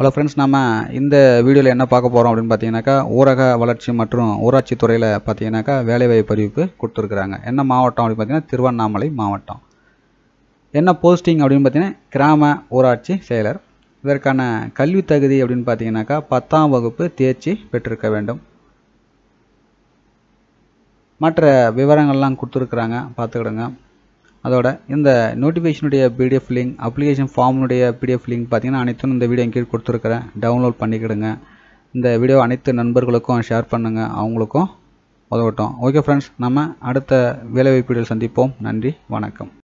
hello friends நம்ம இந்த வீடியோவில் என்ன பார்க்க போகிறோம் அப்படின்னு பார்த்தீங்கன்னாக்கா ஊரக வளர்ச்சி மற்றும் ஊராட்சி துறையில் பார்த்தீங்கன்னாக்கா வேலைவாய்ப்பு அறிவிப்பு கொடுத்துருக்குறாங்க என்ன மாவட்டம் அப்படின்னு பார்த்தீங்கன்னா திருவண்ணாமலை மாவட்டம் என்ன போஸ்டிங் அப்படின்னு பார்த்தீங்கன்னா கிராம ஊராட்சி செயலர் இதற்கான கல்வி தகுதி அப்படின்னு பார்த்தீங்கன்னாக்கா பத்தாம் வகுப்பு தேர்ச்சி பெற்றிருக்க வேண்டும் மற்ற விவரங்கள்லாம் கொடுத்துருக்குறாங்க பார்த்துக்கிடுங்க அதோட இந்த நோட்டிஃபிகேஷனுடைய பிடிஎஃப் லிங்க் அப்ளிகேஷன் ஃபார்முடைய பிடிஎஃப் லிங்க் பார்த்தீங்கன்னா அனைத்தும் இந்த வீடியோ கீழ் கொடுத்துருக்குறேன் டவுன்லோட் பண்ணிக்கிடுங்க இந்த வீடியோ அனைத்து நண்பர்களுக்கும் ஷேர் பண்ணுங்கள் அவங்களுக்கும் உதவட்டும் ஓகே ஃப்ரெண்ட்ஸ் நம்ம அடுத்த வேலைவாய்ப்பு சந்திப்போம் நன்றி வணக்கம்